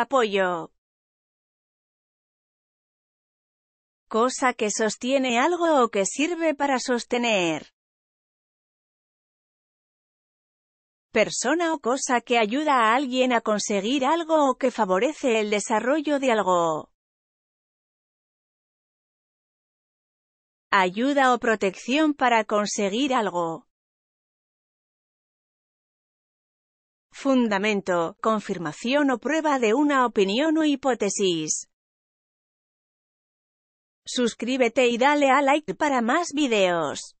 apoyo. Cosa que sostiene algo o que sirve para sostener. persona o cosa que ayuda a alguien a conseguir algo o que favorece el desarrollo de algo. Ayuda o protección para conseguir algo. fundamento, confirmación o prueba de una opinión o hipótesis. Suscríbete y dale a like para más videos.